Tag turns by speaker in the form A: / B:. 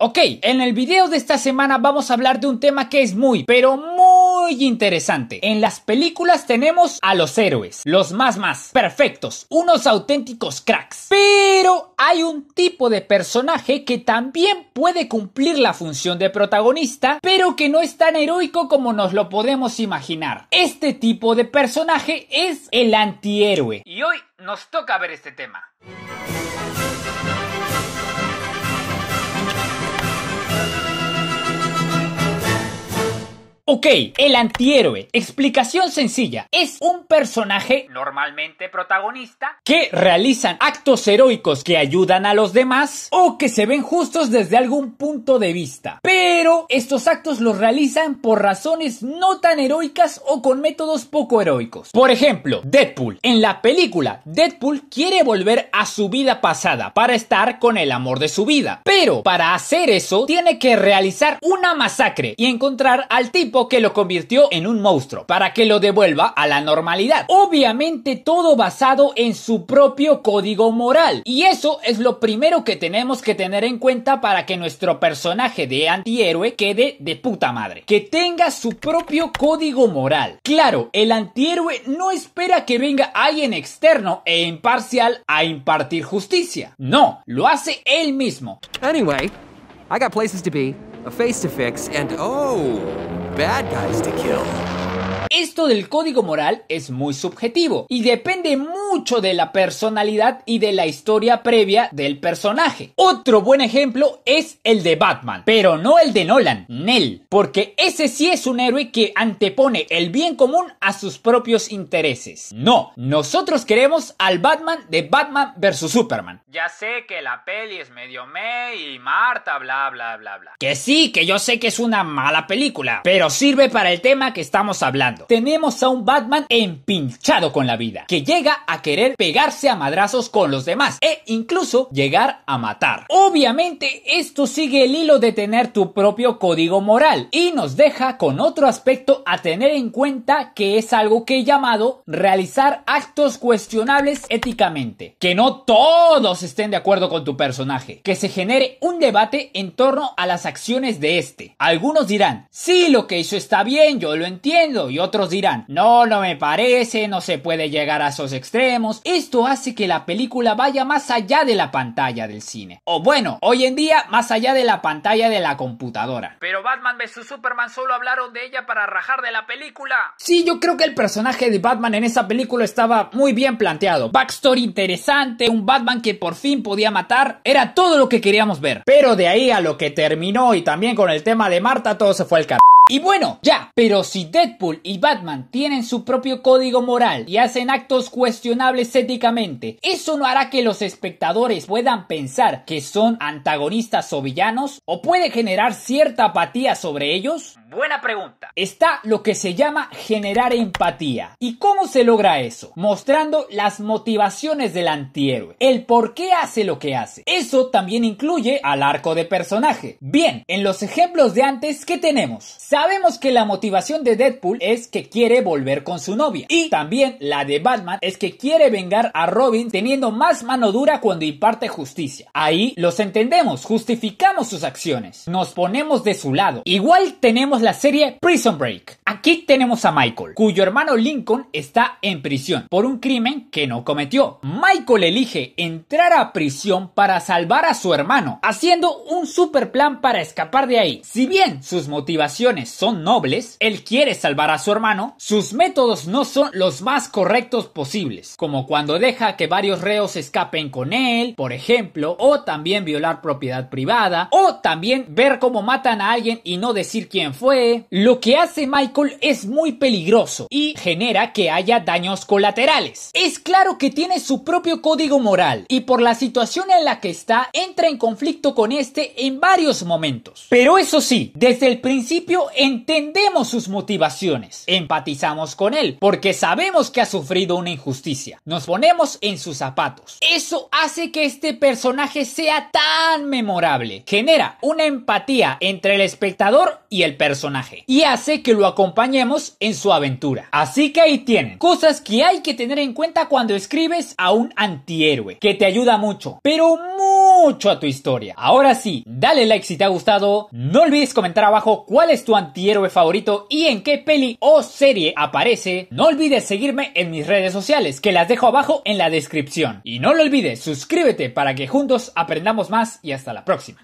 A: Ok, en el video de esta semana vamos a hablar de un tema que es muy, pero muy interesante. En las películas tenemos a los héroes, los más más, perfectos, unos auténticos cracks. Pero hay un tipo de personaje que también puede cumplir la función de protagonista, pero que no es tan heroico como nos lo podemos imaginar. Este tipo de personaje es el antihéroe. Y hoy nos toca ver este tema. Ok, el antihéroe. Explicación sencilla. Es un personaje normalmente protagonista que realizan actos heroicos que ayudan a los demás o que se ven justos desde algún punto de vista. Pero estos actos los realizan por razones no tan heroicas o con métodos poco heroicos. Por ejemplo, Deadpool. En la película, Deadpool quiere volver a su vida pasada para estar con el amor de su vida, pero para hacer eso, tiene que realizar una masacre y encontrar al tipo que lo convirtió en un monstruo para que lo devuelva a la normalidad. Obviamente todo basado en su propio código moral. Y eso es lo primero que tenemos que tener en cuenta para que nuestro personaje de antihéroe quede de puta madre. Que tenga su propio código moral. Claro, el antihéroe no espera que venga alguien externo e imparcial a impartir justicia. No, lo hace él mismo. Anyway, I got places to be, a face to fix, and oh, bad guys to kill. Esto del código moral es muy subjetivo y depende mucho de la personalidad y de la historia previa del personaje. Otro buen ejemplo es el de Batman, pero no el de Nolan, Nell, porque ese sí es un héroe que antepone el bien común a sus propios intereses. No, nosotros queremos al Batman de Batman vs Superman. Ya sé que la peli es medio me y Marta, bla, bla, bla, bla. Que sí, que yo sé que es una mala película, pero sirve para el tema que estamos hablando. Tenemos a un Batman empinchado con la vida, que llega a querer pegarse a madrazos con los demás e incluso llegar a matar. Obviamente esto sigue el hilo de tener tu propio código moral y nos deja con otro aspecto a tener en cuenta que es algo que he llamado realizar actos cuestionables éticamente. Que no todos estén de acuerdo con tu personaje, que se genere un debate en torno a las acciones de este. Algunos dirán, sí, lo que hizo está bien, yo lo entiendo, otros dirán, no, no me parece, no se puede llegar a esos extremos. Esto hace que la película vaya más allá de la pantalla del cine. O bueno, hoy en día más allá de la pantalla de la computadora. Pero Batman vs Superman solo hablaron de ella para rajar de la película. Sí, yo creo que el personaje de Batman en esa película estaba muy bien planteado. Backstory interesante, un Batman que por fin podía matar, era todo lo que queríamos ver. Pero de ahí a lo que terminó y también con el tema de Marta todo se fue al carajo. Y bueno, ya, pero si Deadpool y Batman tienen su propio código moral y hacen actos cuestionables éticamente, ¿eso no hará que los espectadores puedan pensar que son antagonistas o villanos? ¿O puede generar cierta apatía sobre ellos? Buena pregunta. Está lo que se llama generar empatía. ¿Y cómo se logra eso? Mostrando las motivaciones del antihéroe, el por qué hace lo que hace. Eso también incluye al arco de personaje. Bien, en los ejemplos de antes, ¿qué tenemos? Sabemos que la motivación de Deadpool es que quiere volver con su novia. Y también la de Batman es que quiere vengar a Robin teniendo más mano dura cuando imparte justicia. Ahí los entendemos, justificamos sus acciones, nos ponemos de su lado. Igual tenemos la serie Prison Break. Aquí tenemos a Michael, cuyo hermano Lincoln está en prisión por un crimen que no cometió. Michael elige entrar a prisión para salvar a su hermano, haciendo un super plan para escapar de ahí. Si bien sus motivaciones son nobles, él quiere salvar a su hermano, sus métodos no son los más correctos posibles, como cuando deja que varios reos escapen con él, por ejemplo, o también violar propiedad privada, o también ver cómo matan a alguien y no decir quién fue lo que hace Michael es muy peligroso y genera que haya daños colaterales. Es claro que tiene su propio código moral y por la situación en la que está entra en conflicto con este en varios momentos. Pero eso sí, desde el principio entendemos sus motivaciones, empatizamos con él porque sabemos que ha sufrido una injusticia, nos ponemos en sus zapatos. Eso hace que este personaje sea tan memorable, genera una empatía entre el espectador y el personaje y hace que lo acompañemos en su aventura. Así que ahí tienen cosas que hay que tener en cuenta cuando escribes a un antihéroe, que te ayuda mucho, pero mucho a tu historia. Ahora sí, dale like si te ha gustado, no olvides comentar abajo cuál es tu antihéroe favorito y en qué peli o serie aparece, no olvides seguirme en mis redes sociales, que las dejo abajo en la descripción. Y no lo olvides, suscríbete para que juntos aprendamos más y hasta la próxima.